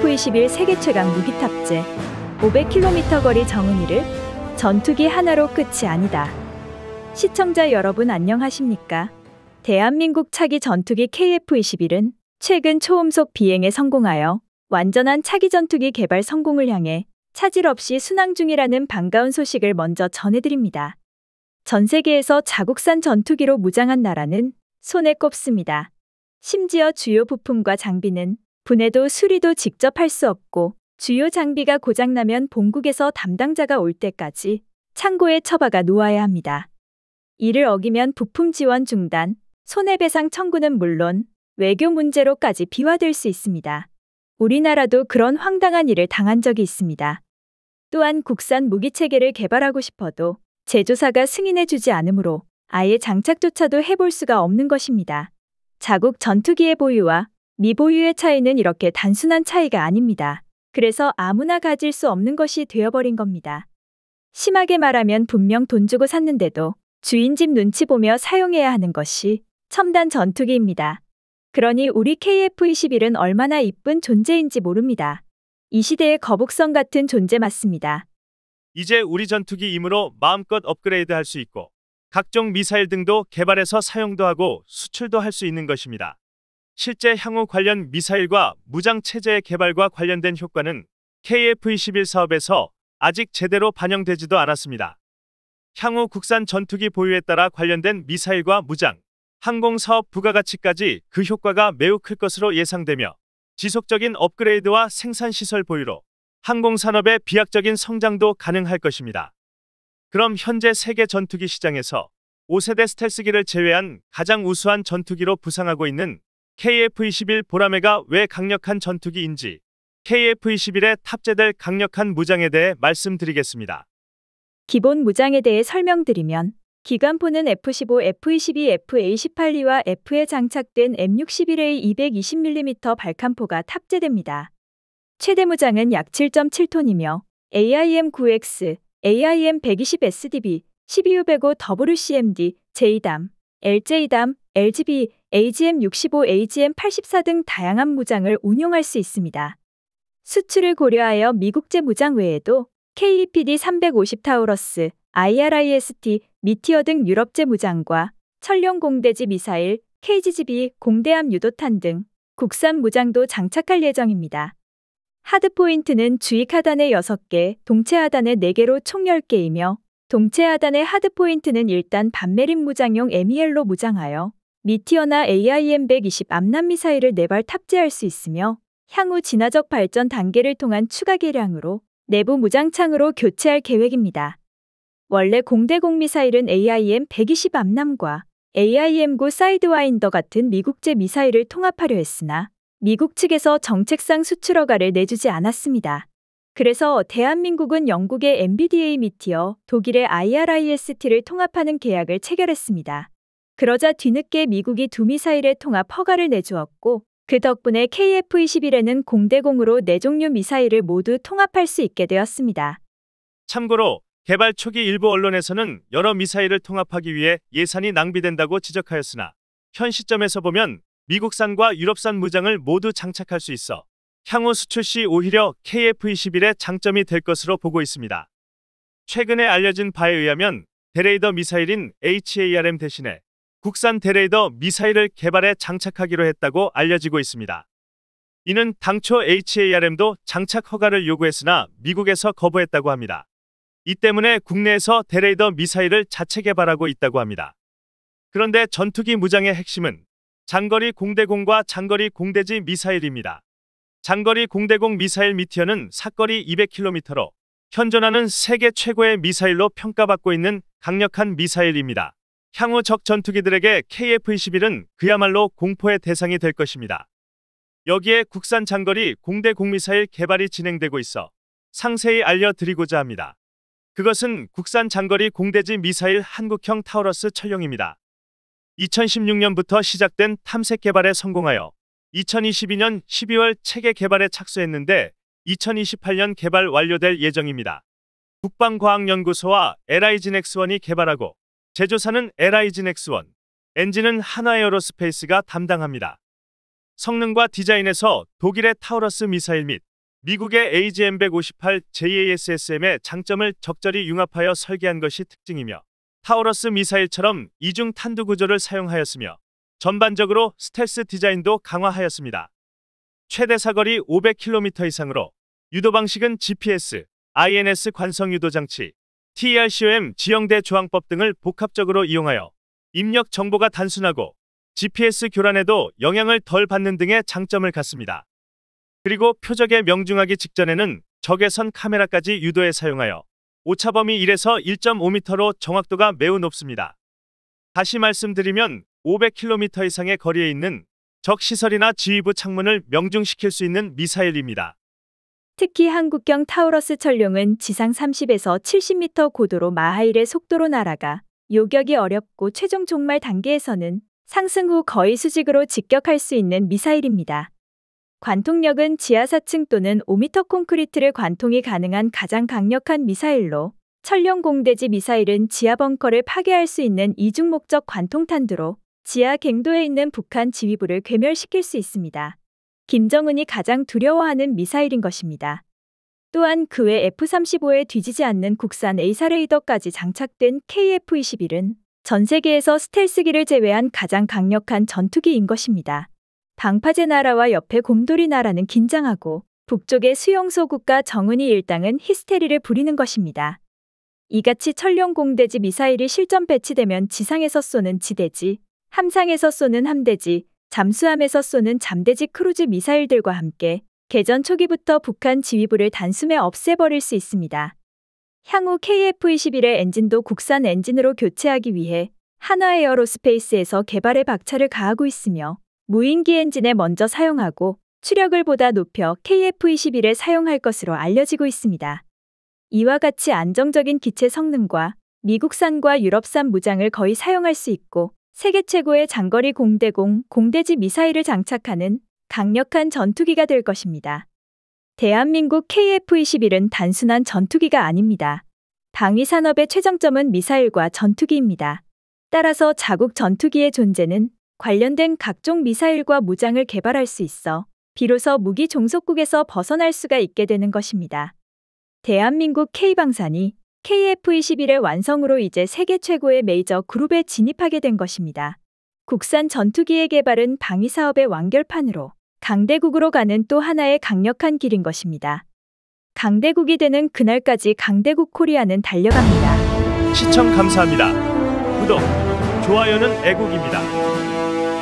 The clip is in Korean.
F-21 세계 최강 무기 탑재, 500km 거리 정은이를 전투기 하나로 끝이 아니다. 시청자 여러분 안녕하십니까? 대한민국 차기 전투기 KF-21은 최근 초음속 비행에 성공하여 완전한 차기 전투기 개발 성공을 향해 차질 없이 순항 중이라는 반가운 소식을 먼저 전해드립니다. 전 세계에서 자국산 전투기로 무장한 나라는 손에 꼽습니다. 심지어 주요 부품과 장비는 분해도 수리도 직접 할 수 없고 주요 장비가 고장나면 본국에서 담당자가 올 때까지 창고에 처박아 놓아야 합니다. 이를 어기면 부품 지원 중단, 손해배상 청구는 물론 외교 문제로까지 비화될 수 있습니다. 우리나라도 그런 황당한 일을 당한 적이 있습니다. 또한 국산 무기체계를 개발하고 싶어도 제조사가 승인해주지 않으므로 아예 장착조차도 해볼 수가 없는 것입니다. 자국 전투기의 보유와 미보유의 차이는 이렇게 단순한 차이가 아닙니다. 그래서 아무나 가질 수 없는 것이 되어버린 겁니다. 심하게 말하면 분명 돈 주고 샀는데도 주인집 눈치 보며 사용해야 하는 것이 첨단 전투기입니다. 그러니 우리 KF-21은 얼마나 이쁜 존재인지 모릅니다. 이 시대의 거북선 같은 존재 맞습니다. 이제 우리 전투기 임으로 마음껏 업그레이드 할 수 있고 각종 미사일 등도 개발해서 사용도 하고 수출도 할 수 있는 것입니다. 실제 향후 관련 미사일과 무장 체제의 개발과 관련된 효과는 KF-21 사업에서 아직 제대로 반영되지도 않았습니다. 향후 국산 전투기 보유에 따라 관련된 미사일과 무장, 항공 사업 부가가치까지 그 효과가 매우 클 것으로 예상되며 지속적인 업그레이드와 생산시설 보유로 항공산업의 비약적인 성장도 가능할 것입니다. 그럼 현재 세계 전투기 시장에서 5세대 스텔스기를 제외한 가장 우수한 전투기로 부상하고 있는 KF-21 보라매가 왜 강력한 전투기인지 KF-21에 탑재될 강력한 무장에 대해 말씀드리겠습니다. 기본 무장에 대해 설명드리면 기관포는 F-15, F-22, F-A-18E와 F에 장착된 M61A 220mm 발칸포가 탑재됩니다. 최대 무장은 약 7.7톤이며 AIM-9X, AIM-120SDB, 12U-105 WCMD, JDAM, LJDAM, LGB, AGM65, AGM84 등 다양한 무장을 운용할 수 있습니다. 수출을 고려하여 미국제 무장 외에도 KEPD 350 타우러스, IRIST, 미티어 등 유럽제 무장과 천룡 공대지 미사일, KGGB 공대함 유도탄 등 국산 무장도 장착할 예정입니다. 하드포인트는 주익 하단에 6개, 동체 하단에 4개로 총 10개이며 동체 하단의 하드포인트는 일단 반메림 무장용 MEL로 무장하여 미티어나 AIM-120 암남 미사일을 내발 네 탑재할 수 있으며 향후 진화적 발전 단계를 통한 추가 개량으로 내부 무장창으로 교체할 계획입니다. 원래 공대공 미사일은 AIM-120 암남과 AIM-9 사이드와인더 같은 미국제 미사일을 통합하려 했으나 미국 측에서 정책상 수출 허가를 내주지 않았습니다. 그래서 대한민국은 영국의 MBDA 미티어, 독일의 IRIST를 통합하는 계약을 체결했습니다. 그러자 뒤늦게 미국이 두미사일에 통합 허가를 내주었고 그 덕분에 KF-21에는 공대공으로 네 종류 미사일을 모두 통합할 수 있게 되었습니다. 참고로 개발 초기 일부 언론에서는 여러 미사일을 통합하기 위해 예산이 낭비된다고 지적하였으나 현 시점에서 보면 미국산과 유럽산 무장을 모두 장착할 수 있어 향후 수출 시 오히려 KF-21의 장점이 될 것으로 보고 있습니다. 최근에 알려진 바에 의하면 대레이더 미사일인 HARM 대신에 국산 대레이더 미사일을 개발해 장착하기로 했다고 알려지고 있습니다. 이는 당초 HARM도 장착 허가를 요구했으나 미국에서 거부했다고 합니다. 이 때문에 국내에서 대레이더 미사일을 자체 개발하고 있다고 합니다. 그런데 전투기 무장의 핵심은 장거리 공대공과 장거리 공대지 미사일입니다. 장거리 공대공 미사일 미티어는 사거리 200km로 현존하는 세계 최고의 미사일로 평가받고 있는 강력한 미사일입니다. 향후 적 전투기들에게 KF-21은 그야말로 공포의 대상이 될 것입니다. 여기에 국산 장거리 공대 공미사일 개발이 진행되고 있어 상세히 알려드리고자 합니다. 그것은 국산 장거리 공대지 미사일 한국형 타우러스 철령입니다. 2016년부터 시작된 탐색 개발에 성공하여 2022년 12월 체계 개발에 착수했는데 2028년 개발 완료될 예정입니다. 국방과학연구소와 LI진엑스원이 개발하고 제조사는 l i g 진엑스1 엔진은 하나에어로스페이스가 담당합니다. 성능과 디자인에서 독일의 타우러스 미사일 및 미국의 AGM-158 JASSM의 장점을 적절히 융합하여 설계한 것이 특징이며 타우러스 미사일처럼 이중 탄두 구조를 사용하였으며 전반적으로 스텔스 디자인도 강화하였습니다. 최대 사거리 500km 이상으로 유도 방식은 GPS, INS 관성 유도 장치, t r c o m 지형대 조항법 등을 복합적으로 이용하여 입력 정보가 단순하고 GPS 교란에도 영향을 덜 받는 등의 장점을 갖습니다. 그리고 표적에 명중하기 직전에는 적외선 카메라까지 유도해 사용하여 오차범위 1에서 1.5m로 정확도가 매우 높습니다. 다시 말씀드리면 500km 이상의 거리에 있는 적 시설이나 지휘부 창문을 명중시킬 수 있는 미사일입니다. 특히 한국경 타우러스 철룡은 지상 30에서 70m 고도로 마하일의 속도로 날아가 요격이 어렵고 최종 종말 단계에서는 상승 후 거의 수직으로 직격할 수 있는 미사일입니다. 관통력은 지하 4층 또는 5m 콘크리트를 관통이 가능한 가장 강력한 미사일로 철룡 공대지 미사일은 지하 벙커를 파괴할 수 있는 이중 목적 관통탄두로 지하 갱도에 있는 북한 지휘부를 괴멸시킬 수 있습니다. 김정은이 가장 두려워하는 미사일인 것입니다. 또한 그 외 F-35에 뒤지지 않는 국산 A사 레이더까지 장착된 KF-21은 전 세계에서 스텔스기를 제외한 가장 강력한 전투기인 것입니다. 방파제 나라와 옆에 곰돌이 나라는 긴장하고 북쪽의 수용소 국가 정은이 일당은 히스테리를 부리는 것입니다. 이같이 천룡 공대지 미사일이 실전 배치되면 지상에서 쏘는 지대지, 함상에서 쏘는 함대지, 잠수함에서 쏘는 잠대지 크루즈 미사일들과 함께 개전 초기부터 북한 지휘부를 단숨에 없애버릴 수 있습니다. 향후 KF-21의 엔진도 국산 엔진으로 교체하기 위해 한화 에어로스페이스에서 개발에 박차를 가하고 있으며 무인기 엔진에 먼저 사용하고 추력을 보다 높여 KF-21을 사용할 것으로 알려지고 있습니다. 이와 같이 안정적인 기체 성능과 미국산과 유럽산 무장을 거의 사용할 수 있고 세계 최고의 장거리 공대공, 공대지 미사일을 장착하는 강력한 전투기가 될 것입니다. 대한민국 KF-21은 단순한 전투기가 아닙니다. 방위 산업의 최정점은 미사일과 전투기입니다. 따라서 자국 전투기의 존재는 관련된 각종 미사일과 무장을 개발할 수 있어 비로소 무기 종속국에서 벗어날 수가 있게 되는 것입니다. 대한민국 K방산이 KF-21의 완성으로 이제 세계 최고의 메이저 그룹에 진입하게 된 것입니다. 국산 전투기의 개발은 방위 사업의 완결판으로 강대국으로 가는 또 하나의 강력한 길인 것입니다. 강대국이 되는 그날까지 강대국 코리아는 달려갑니다. 시청 감사합니다. 구독, 좋아요는 애국입니다.